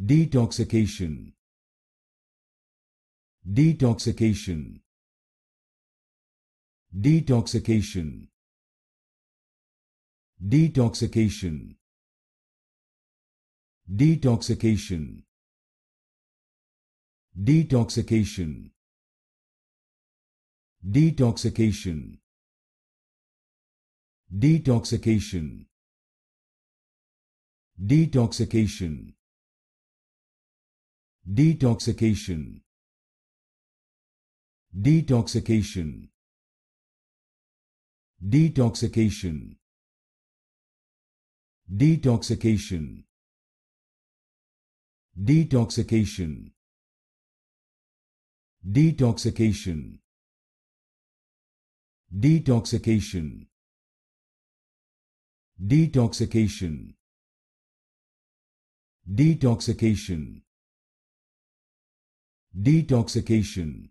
Detoxication. Detoxication. Detoxication. Detoxication. Detoxication. Detoxication. Detoxication. Detoxication. detoxification Detoxication. Detoxication. Detoxication. Detoxication. Detoxication. Detoxication. Detoxication. Detoxication. detoxification Detoxication.